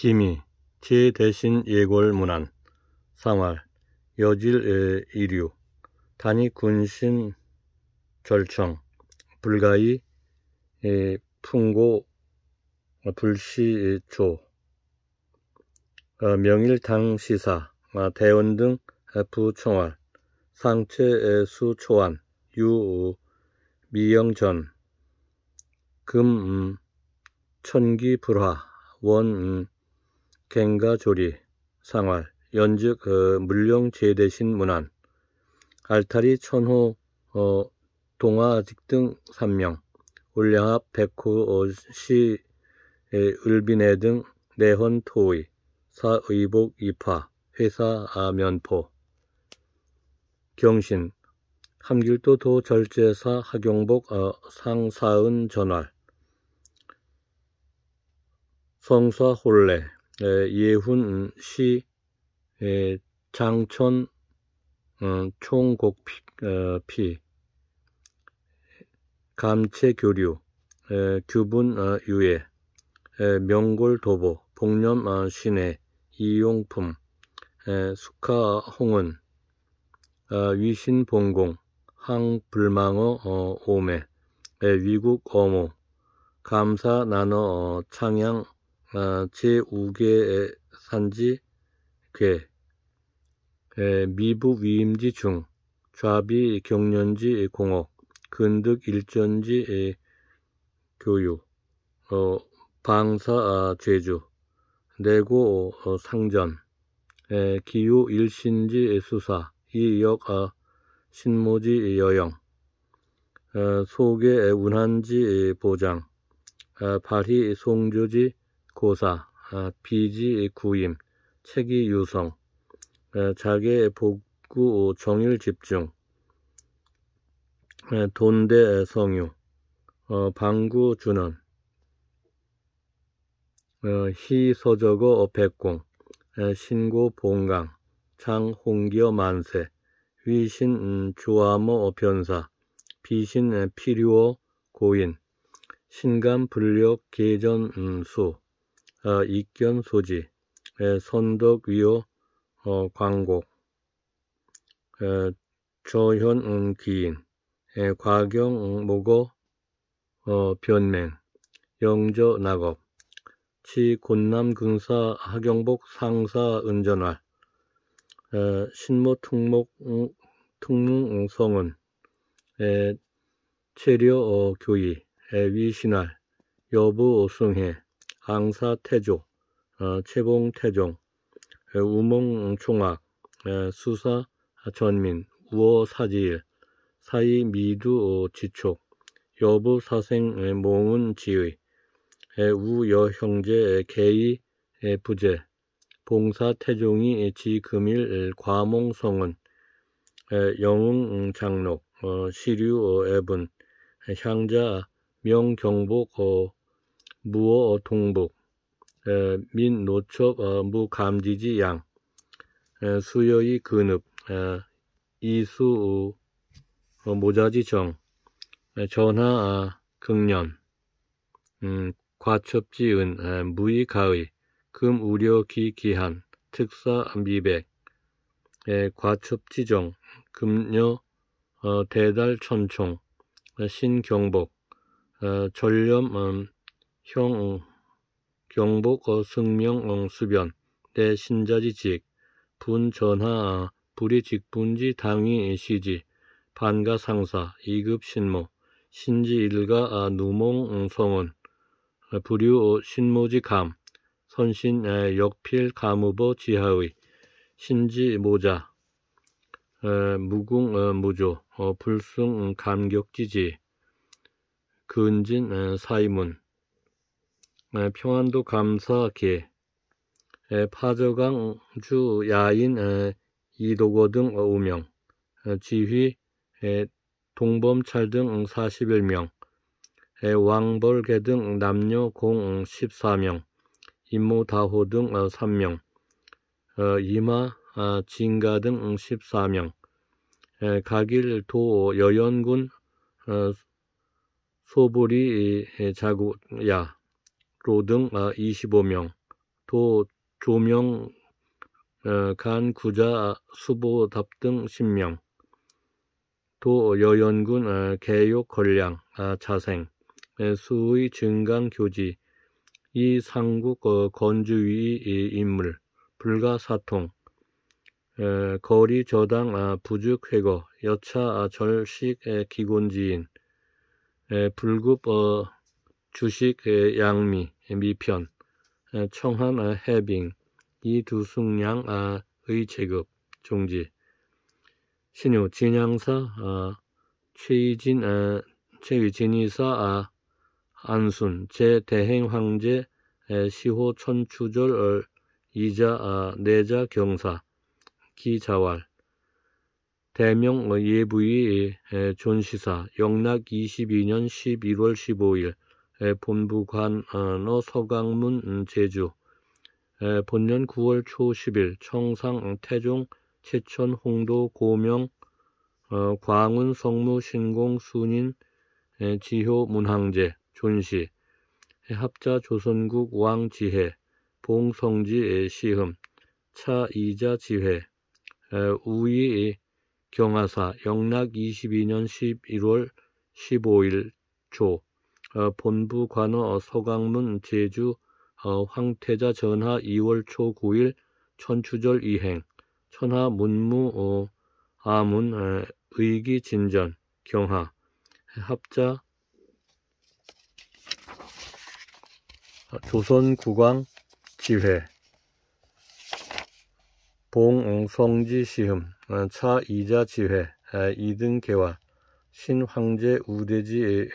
기미, 제 대신 예골 문안, 상활, 여질의 이류, 단위 군신 절청, 불가이 풍고 어, 불시조, 어, 명일당 시사, 어, 대원 등부총알 상체 수초안, 유, 미영전, 금, 음, 천기불화, 원, 음, 갱가조리, 상활, 연즉 어, 물령 제대신 문안, 알타리 천호 어, 동화직 등 3명, 울량합 백호 어, 시 에, 을비네 등 내헌 토의, 사의복 입하 회사 아면포, 경신, 함길도 도 절제사 하경복 어, 상사은 전활, 성사 홀레, 예훈 시장촌 어, 총곡피 어, 감체 교류 규분 어, 유예 명골 도보 복념 시내 이용품 숙하 홍은 위신 봉공 항불망어 오매 위국 어모 감사 나눠 창양 아, 제5개 산지 괴 에, 미부 위임지 중 좌비 경련지 공업 근득 일전지 에, 교유 어, 방사 아, 제주 내고 어, 상전 에, 기후 일신지 수사 이역 아, 신모지 여영 어, 속에 운한지 보장 아, 발희 송조지 고사, 아, 비지 구임, 책이 유성, 아, 자기 복구 정일 집중, 아, 돈대 성유, 어, 방구 준원, 어, 희서적어 백공, 신고 봉강, 장홍기어 만세, 위신 음, 조암어 변사, 비신 필요어 고인, 신감 불력 계전수, 음, 어, 익견 소지, 에, 선덕 위호 어, 광곡, 에, 조현 음, 귀인, 에, 과경 음, 모고 어, 변맹, 영저 낙업, 치 곤남 근사 하경복 상사 은전할, 에, 신모 특목 음, 특능 음, 성은, 에, 체려 어, 교의, 에, 위신할, 여부 오승해, 방사태조, 어, 채봉태종, 우몽총학, 수사 전민, 우어사지일, 사이 미두 어, 지촉, 여부 사생 몽은 지의, 우여형제 개의 부재, 봉사 태종이 지금일 과몽성은, 영웅 음, 장록, 어, 시류 애분, 향자 명경복 무어 동북 민 노첩 어, 무감지지 양 수여의 근읍 이수 어, 모자지 정 전하 아, 극년 음, 과첩지 은무이 가의 금 우려 기 기한 특사 미백 과첩지 정 금녀 어, 대달 천총 신경복 어, 전렴 음, 형웅 경복 어승명엉 수변 내 신자지직 분전하 불이 아. 직분지 당위 시지 반가 상사 이급 신모 신지 일가 아 누몽 성은 불유 어, 신모지 감 선신 역필 가무보 지하의 신지 모자 무궁 어, 무조 어, 불승 감격지지 근진 에, 사이문 네, 평안도 감사계 파저강 주 야인 이도거 등 5명 지휘 동범찰 등 41명 왕벌계 등 남녀 공 14명 임모다호 등 3명 어, 이마 아, 진가 등 14명 가길도 여연군 어, 소불이 자구야 로등 25명, 어, 도 조명 어, 간 구자 수보답 등 10명, 도 여연군 어, 개욕 권량 아, 자생, 수의 증강 교지, 이 상국 건주위 인물, 불가사통, 거리 저당 아, 부죽 회거, 여차 아, 절식 기곤지인, 불급 주식 양미, 미편, 청한 해빙, 이두승양의 아, 제급, 종지, 신유 진양사 아, 최유진 최진이사 아, 안순 제 대행 황제 시호 천추절 어, 이자 내자 경사 기자왈 대명 어, 예부의 존시사 영락 22년 11월 15일 본부관어 서강문 음, 제주 본년 9월 초 10일 청상 음, 태종 최천 홍도 고명 어, 광운 성무 신공 순인 지효 문항제 존시 합자 조선국 왕지혜 봉성지 시흠 차이자 지회 우이 경하사 영락 22년 11월 15일 조 어, 본부 관어 서강문 어, 제주 어, 황태자 전하 2월 초 9일 천추절 이행 천하 문무 어, 아문 어, 의기 진전 경하 합자 어, 조선 국왕 지회 봉성지 어, 시흠 차 이자 지회 2등 개화 신황제 우대지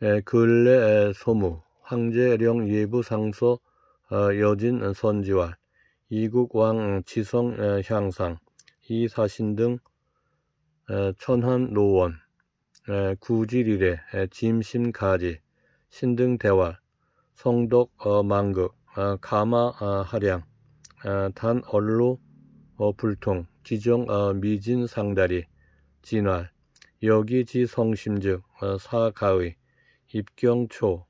후에 근래 에, 소무 황제령 예부상서 어, 여진 선지와 이국왕 지성 향상 이사신 등 천한 노원 구지리래 에, 짐심가지 신등대화 성덕 만극 어, 어, 가마 하량 단얼로 불통 지정 미진상다리 진활 여기 지성심즉 어, 사가의 입경초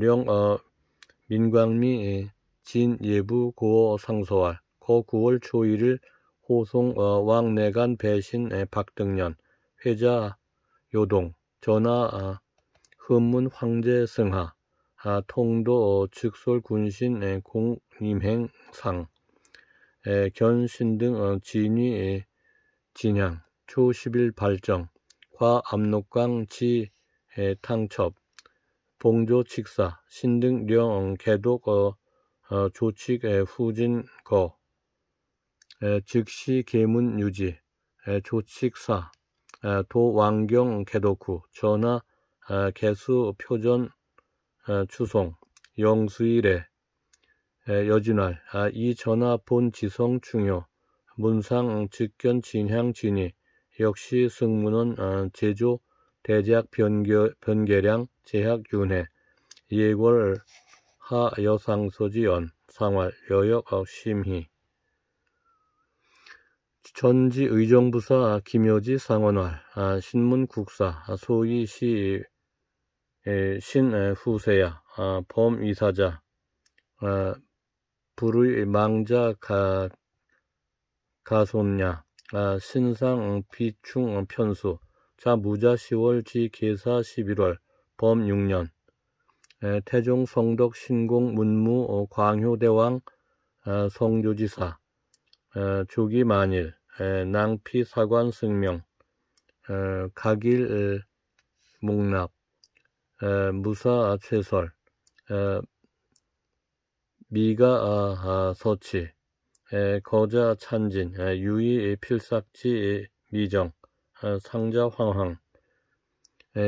령 어, 민광미 예, 진예부 고어 상소할 고 9월 초일을 호송 어, 왕내간 배신 예, 박등년 회자 요동 전하 아, 흠문 황제 승하 아, 통도 어, 직솔 군신 에, 예, 공임행상 에, 견신 등 어, 진위 에, 진양 초십일 발정 과 압록강 지 에, 탕첩 봉조 직사 신등 령 개독 어, 어 조칙 에, 후진 거 에, 즉시 계문 유지 에, 조칙사 에, 도왕경 개독후 전하 에, 개수 표전 에, 추송 영수일에 에, 여진할 아, 이 전하 본 지성 중요 문상 직견 진향 진이 역시 승무는 어, 제조 대작 변교, 변계량 제학윤회 예궐하여상소지연 상활 여역 심희 전지 의정부사 김효지 상원활 아, 신문국사 아, 소위 시신 후세야 아, 범이사자 불의 망자 가 가손냐 아, 신상 비충 편수 자무자 10월 지계사 11월 범 6년 에, 태종 성덕 신공 문무 어, 광효대왕 아, 성조지사 에, 조기 만일 에, 낭피 사관 승명 에, 각일 목납 무사 최설 미가 아, 아, 서치 거자 찬진, 유의 필삭지 미정, 아, 상자 황황,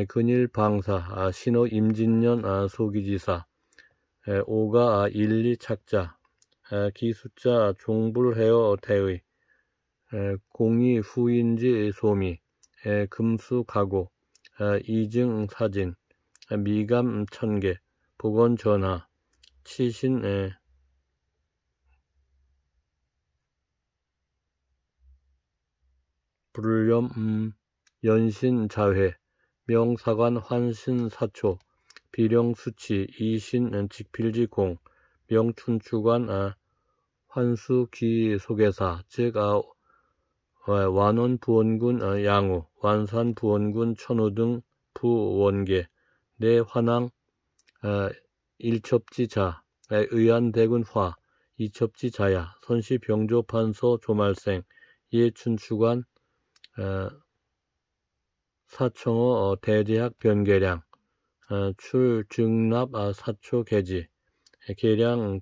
근일 방사, 아, 신호 임진년 아, 소기지사, 오가 일리 착자, 기수자 종불헤어 대의, 공이 후인지 소미, 금수 가고, 이증 사진, 미감 천계, 복원 전하, 치신 불렴 음, 연신 자회 명사관 환신 사초 비령 수치 이신 직필지공 명춘추관 아, 환수기 소개사 즉 아, 완원 부원군 아, 양우 완산 부원군 천우 등 부원계 내환왕 아, 일첩지자 의안대군화 이첩지자야 선시병조판서 조말생 예춘추관 어, 사총어 대제학 변계량 어, 출증납 아, 사초 개지 예, 계량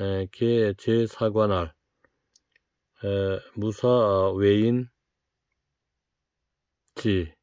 예, 계 제사관할 예, 무사 어, 외인 지